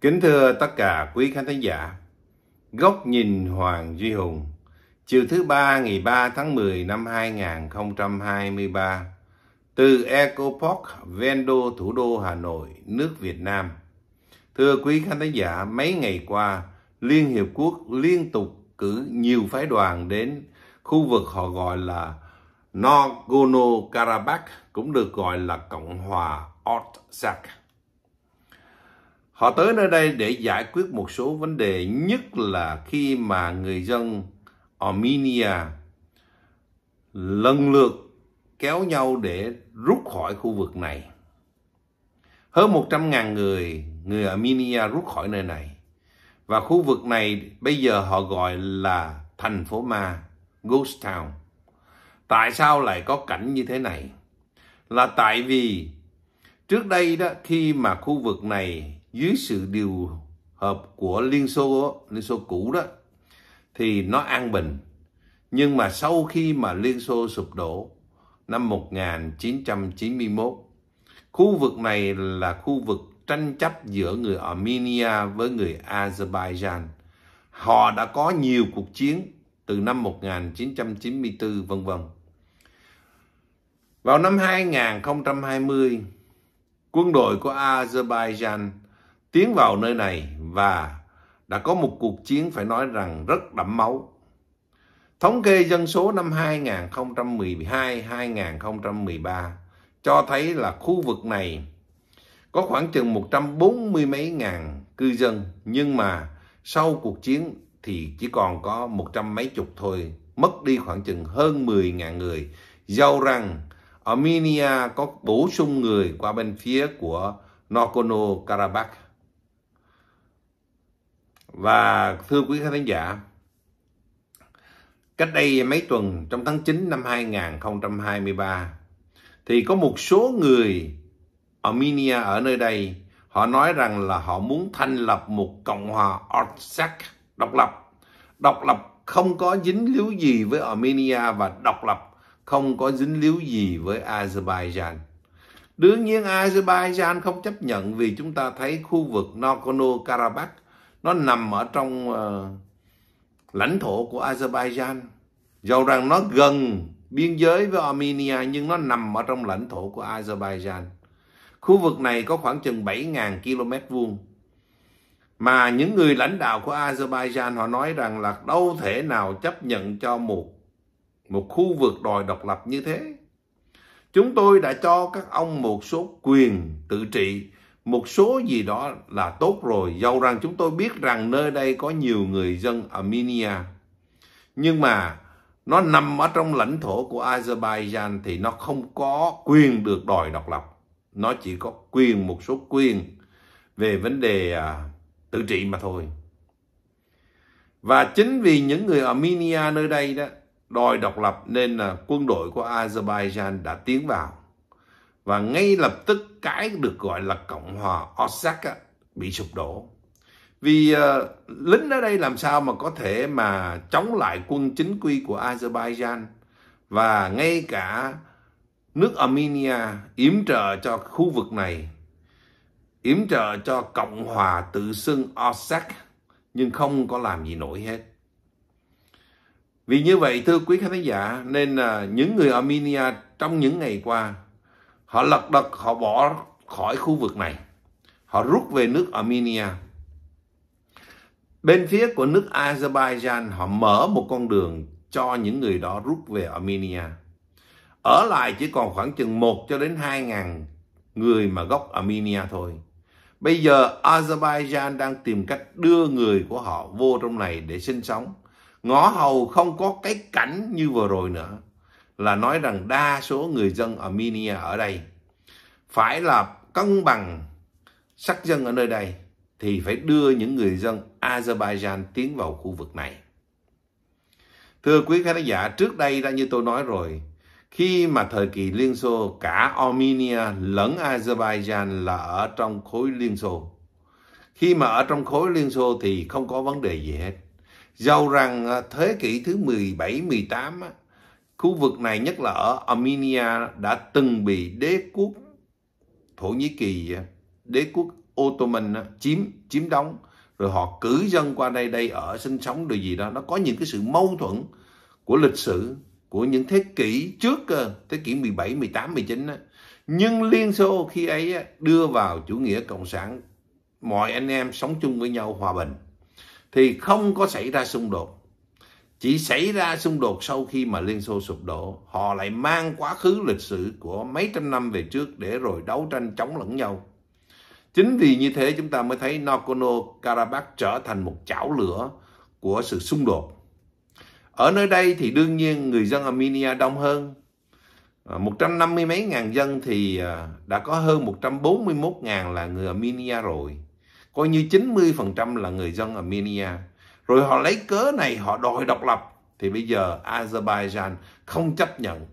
Kính thưa tất cả quý khán thính giả, Góc nhìn Hoàng Duy Hùng, chiều thứ ba ngày 3 tháng 10 năm 2023, từ eco park Vendo, thủ đô Hà Nội, nước Việt Nam. Thưa quý khán thính giả, mấy ngày qua, Liên Hiệp Quốc liên tục cử nhiều phái đoàn đến khu vực họ gọi là Nagorno-Karabakh, cũng được gọi là Cộng hòa Artsakh Họ tới nơi đây để giải quyết một số vấn đề nhất là khi mà người dân Armenia lần lượt kéo nhau để rút khỏi khu vực này. Hơn 100.000 người, người Armenia rút khỏi nơi này. Và khu vực này bây giờ họ gọi là thành phố ma, Ghost Town. Tại sao lại có cảnh như thế này? Là tại vì trước đây đó khi mà khu vực này dưới sự điều hợp của Liên Xô Liên Xô cũ đó thì nó an bình nhưng mà sau khi mà Liên Xô sụp đổ năm 1991 khu vực này là khu vực tranh chấp giữa người Armenia với người Azerbaijan họ đã có nhiều cuộc chiến từ năm 1994 vân vân vào năm 2020 quân đội của Azerbaijan tiến vào nơi này và đã có một cuộc chiến phải nói rằng rất đẫm máu. Thống kê dân số năm 2012-2013 cho thấy là khu vực này có khoảng chừng 140 mấy ngàn cư dân nhưng mà sau cuộc chiến thì chỉ còn có một trăm mấy chục thôi, mất đi khoảng chừng hơn 10 ngàn người. Dẫu rằng Armenia có bổ sung người qua bên phía của Nagorno-Karabakh. Và thưa quý khán giả, cách đây mấy tuần trong tháng 9 năm 2023 thì có một số người Armenia ở nơi đây họ nói rằng là họ muốn thành lập một cộng hòa Artsakh độc lập. Độc lập không có dính líu gì với Armenia và độc lập không có dính líu gì với Azerbaijan. Đương nhiên Azerbaijan không chấp nhận vì chúng ta thấy khu vực Nagorno-Karabakh nó nằm ở trong uh, lãnh thổ của Azerbaijan dầu rằng nó gần biên giới với Armenia nhưng nó nằm ở trong lãnh thổ của Azerbaijan khu vực này có khoảng chừng 7.000 km vuông mà những người lãnh đạo của Azerbaijan họ nói rằng là đâu thể nào chấp nhận cho một một khu vực đòi độc lập như thế. Chúng tôi đã cho các ông một số quyền tự trị một số gì đó là tốt rồi Dầu rằng chúng tôi biết rằng nơi đây có nhiều người dân Armenia nhưng mà nó nằm ở trong lãnh thổ của Azerbaijan thì nó không có quyền được đòi độc lập nó chỉ có quyền một số quyền về vấn đề à, tự trị mà thôi và chính vì những người Armenia nơi đây đó đòi độc lập nên là quân đội của Azerbaijan đã tiến vào và ngay lập tức cái được gọi là Cộng hòa Osaka bị sụp đổ. Vì uh, lính ở đây làm sao mà có thể mà chống lại quân chính quy của Azerbaijan và ngay cả nước Armenia yểm trợ cho khu vực này, yểm trợ cho Cộng hòa tự xưng Osaka nhưng không có làm gì nổi hết. Vì như vậy thưa quý khán giả nên là ờ, uh, những người Armenia trong những ngày qua Họ lật đật họ bỏ khỏi khu vực này. Họ rút về nước Armenia. Bên phía của nước Azerbaijan họ mở một con đường cho những người đó rút về Armenia. Ở lại chỉ còn khoảng chừng 1 cho đến 2 ngàn người mà gốc Armenia thôi. Bây giờ Azerbaijan đang tìm cách đưa người của họ vô trong này để sinh sống. Ngõ hầu không có cái cảnh như vừa rồi nữa là nói rằng đa số người dân Armenia ở đây phải là cân bằng sắc dân ở nơi đây thì phải đưa những người dân Azerbaijan tiến vào khu vực này. Thưa quý khán giả, trước đây đã như tôi nói rồi, khi mà thời kỳ Liên Xô cả Armenia lẫn Azerbaijan là ở trong khối Liên Xô. Khi mà ở trong khối Liên Xô thì không có vấn đề gì hết. Dầu rằng à, thế kỷ thứ 17, 18 Khu vực này nhất là ở Armenia đã từng bị đế quốc Thổ Nhĩ Kỳ, đế quốc Ottoman chiếm chiếm đóng rồi họ cử dân qua đây đây ở sinh sống điều gì đó nó có những cái sự mâu thuẫn của lịch sử của những thế kỷ trước cơ thế kỷ 17 18 19 á nhưng Liên Xô khi ấy đưa vào chủ nghĩa cộng sản mọi anh em sống chung với nhau hòa bình thì không có xảy ra xung đột chỉ xảy ra xung đột sau khi mà Liên Xô sụp đổ, họ lại mang quá khứ lịch sử của mấy trăm năm về trước để rồi đấu tranh chống lẫn nhau. Chính vì như thế chúng ta mới thấy Nagorno-Karabakh trở thành một chảo lửa của sự xung đột. Ở nơi đây thì đương nhiên người dân Armenia đông hơn. 150 à, mấy ngàn dân thì à, đã có hơn 141 ngàn là người Armenia rồi. Coi như 90% là người dân Armenia rồi họ lấy cớ này họ đòi độc lập thì bây giờ Azerbaijan không chấp nhận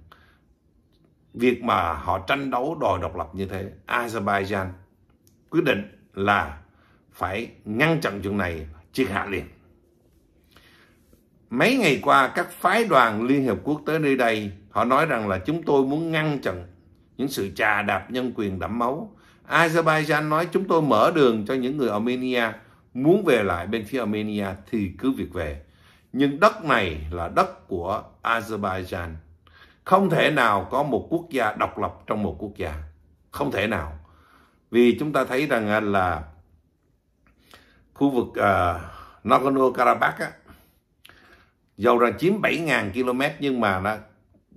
việc mà họ tranh đấu đòi độc lập như thế Azerbaijan quyết định là phải ngăn chặn chuyện này triệt hạ liền mấy ngày qua các phái đoàn Liên Hiệp Quốc tới nơi đây họ nói rằng là chúng tôi muốn ngăn chặn những sự trà đạp nhân quyền đẫm máu Azerbaijan nói chúng tôi mở đường cho những người Armenia muốn về lại bên phía Armenia thì cứ việc về. Nhưng đất này là đất của Azerbaijan. Không thể nào có một quốc gia độc lập trong một quốc gia. Không thể nào. Vì chúng ta thấy rằng à, là khu vực uh, Nagorno-Karabakh á, dầu rằng chiếm 7.000 km nhưng mà nó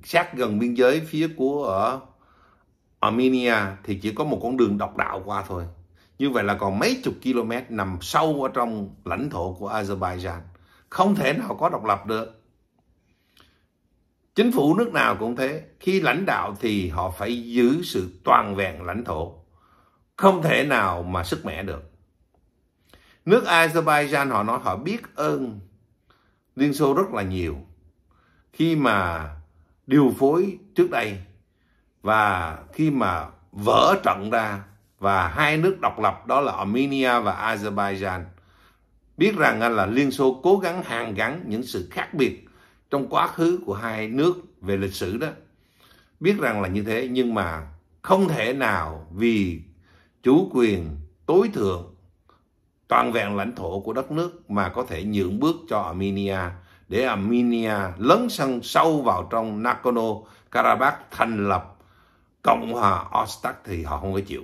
sát gần biên giới phía của ở ờ, Armenia thì chỉ có một con đường độc đạo qua thôi như vậy là còn mấy chục km nằm sâu ở trong lãnh thổ của Azerbaijan. Không thể nào có độc lập được. Chính phủ nước nào cũng thế. Khi lãnh đạo thì họ phải giữ sự toàn vẹn lãnh thổ. Không thể nào mà sức mẻ được. Nước Azerbaijan họ nói họ biết ơn Liên Xô rất là nhiều. Khi mà điều phối trước đây và khi mà vỡ trận ra và hai nước độc lập đó là Armenia và Azerbaijan. Biết rằng là Liên Xô cố gắng hàn gắn những sự khác biệt trong quá khứ của hai nước về lịch sử đó. Biết rằng là như thế nhưng mà không thể nào vì chủ quyền tối thượng toàn vẹn lãnh thổ của đất nước mà có thể nhượng bước cho Armenia để Armenia lấn sân sâu vào trong Nagorno Karabakh thành lập Cộng hòa Ostak thì họ không có chịu.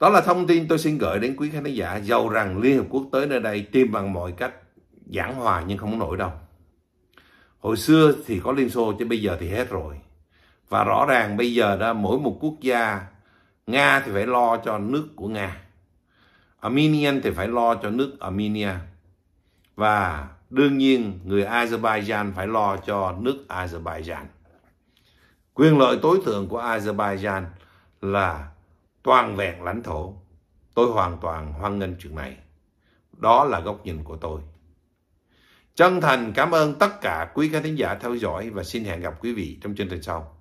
Đó là thông tin tôi xin gửi đến quý khán giả dầu rằng Liên Hợp Quốc tới nơi đây tìm bằng mọi cách giảng hòa nhưng không nổi đâu. Hồi xưa thì có Liên Xô chứ bây giờ thì hết rồi. Và rõ ràng bây giờ đó mỗi một quốc gia Nga thì phải lo cho nước của Nga. Armenian thì phải lo cho nước Armenia. Và đương nhiên người Azerbaijan phải lo cho nước Azerbaijan. Quyền lợi tối thượng của Azerbaijan là toàn vẹn lãnh thổ. Tôi hoàn toàn hoan nghênh chuyện này. Đó là góc nhìn của tôi. Chân thành cảm ơn tất cả quý khán thính giả theo dõi và xin hẹn gặp quý vị trong chương trình sau.